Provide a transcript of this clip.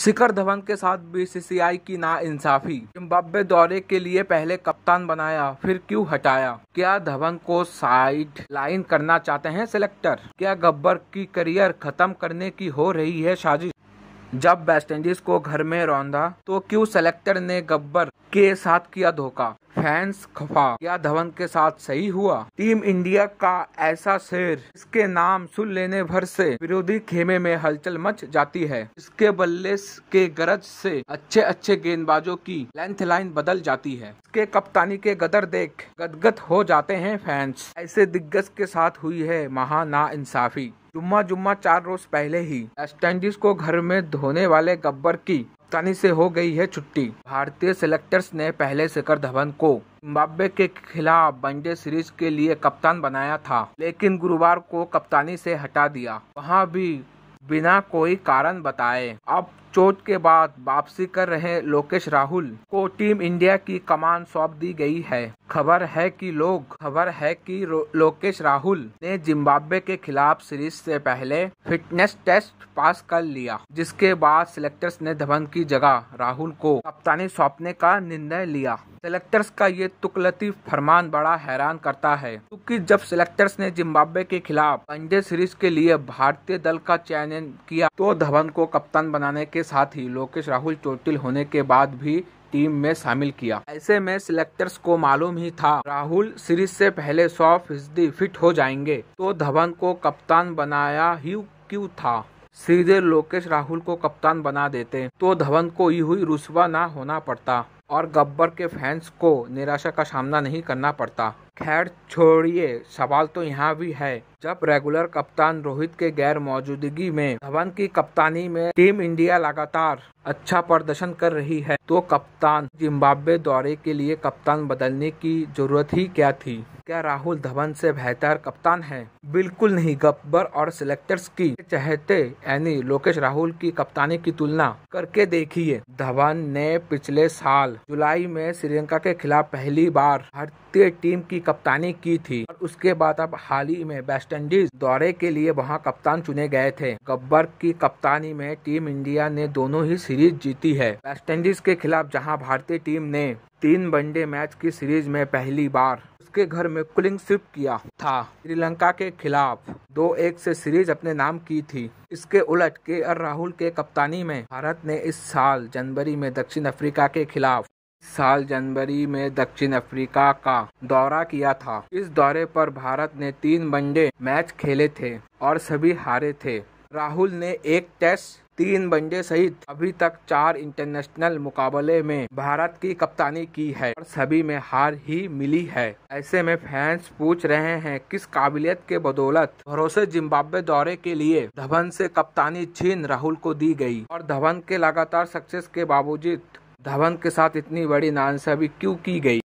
शिखर धवन के साथ बीसीसीआई की नाइंसाफी जिम्बाब्वे दौरे के लिए पहले कप्तान बनाया फिर क्यों हटाया क्या धवन को साइड लाइन करना चाहते हैं सिलेक्टर क्या गब्बर की करियर खत्म करने की हो रही है साजिश जब वेस्टइंडीज को घर में रौंदा तो क्यों सेलेक्टर ने गब्बर के साथ किया धोखा फैंस खफा या धवन के साथ सही हुआ टीम इंडिया का ऐसा शेर इसके नाम सुन लेने भर से विरोधी खेमे में हलचल मच जाती है इसके बल्ले के गरज से अच्छे अच्छे गेंदबाजों की लेंथ लाइन बदल जाती है इसके कप्तानी के गदर देख गदगद हो जाते हैं फैंस ऐसे दिग्गज के साथ हुई है महा ना इंसाफी जुम्मा जुम्मा चार रोज पहले ही वेस्टइंडीज को घर में धोने वाले गब्बर की कप्तानी से हो गई है छुट्टी भारतीय सिलेक्टर्स ने पहले शिखर धवन को जिम्बाब्वे के खिलाफ वनडे सीरीज के लिए कप्तान बनाया था लेकिन गुरुवार को कप्तानी से हटा दिया वहाँ भी बिना कोई कारण बताए अब चोट के बाद वापसी कर रहे लोकेश राहुल को टीम इंडिया की कमान सौंप दी गई है खबर है कि लोग खबर है कि लोकेश राहुल ने जिम्बाब्वे के खिलाफ सीरीज से पहले फिटनेस टेस्ट पास कर लिया जिसके बाद सिलेक्टर्स ने धवन की जगह राहुल को कप्तानी सौंपने का निर्णय लिया सिलेक्टर्स का ये तुकलती फरमान बड़ा हैरान करता है क्योंकि जब सिलेक्टर्स ने जिम्बाब्वे के खिलाफ वनडे सीरीज के लिए भारतीय दल का चयन किया तो धवन को कप्तान बनाने के के साथ ही लोकेश राहुल चोटिल होने के बाद भी टीम में शामिल किया ऐसे में सिलेक्टर्स को मालूम ही था राहुल सीरीज से पहले सौ फीसदी फिट हो जाएंगे तो धवन को कप्तान बनाया ही क्यों था सीधे लोकेश राहुल को कप्तान बना देते तो धवन को यू हुई रुसवा ना होना पड़ता और गब्बर के फैंस को निराशा का सामना नहीं करना पड़ता खैर छोड़िए सवाल तो यहाँ भी है जब रेगुलर कप्तान रोहित के गैर मौजूदगी में धवन की कप्तानी में टीम इंडिया लगातार अच्छा प्रदर्शन कर रही है तो कप्तान जिम्बाब्वे दौरे के लिए कप्तान बदलने की जरूरत ही क्या थी क्या राहुल धवन से बेहतर कप्तान है बिल्कुल नहीं गब्बर और सिलेक्टर्स की चहते यानी लोकेश राहुल की कप्तानी की तुलना करके देखिए धवन ने पिछले साल जुलाई में श्रीलंका के खिलाफ पहली बार भारतीय टीम की कप्तानी की थी और उसके बाद अब हाल ही में वेस्ट वेस्टइंडीज दौरे के लिए वहां कप्तान चुने गए थे गब्बर की कप्तानी में टीम इंडिया ने दोनों ही सीरीज जीती है वेस्टइंडीज के खिलाफ जहां भारतीय टीम ने तीन वनडे मैच की सीरीज में पहली बार उसके घर में कुलिंग स्विप किया था श्रीलंका के खिलाफ दो एक से सीरीज अपने नाम की थी इसके उलट के आर राहुल के कप्तानी में भारत ने इस साल जनवरी में दक्षिण अफ्रीका के खिलाफ साल जनवरी में दक्षिण अफ्रीका का दौरा किया था इस दौरे पर भारत ने तीन वनडे मैच खेले थे और सभी हारे थे राहुल ने एक टेस्ट तीन वनडे सहित अभी तक चार इंटरनेशनल मुकाबले में भारत की कप्तानी की है और सभी में हार ही मिली है ऐसे में फैंस पूछ रहे हैं किस काबिलियत के बदौलत भरोसे जिम्बाब्वे दौरे के लिए धवन से कप्तानी छीन राहुल को दी गई और धवन के लगातार सक्सेस के बावजूद धवन के साथ इतनी बड़ी भी क्यों की गई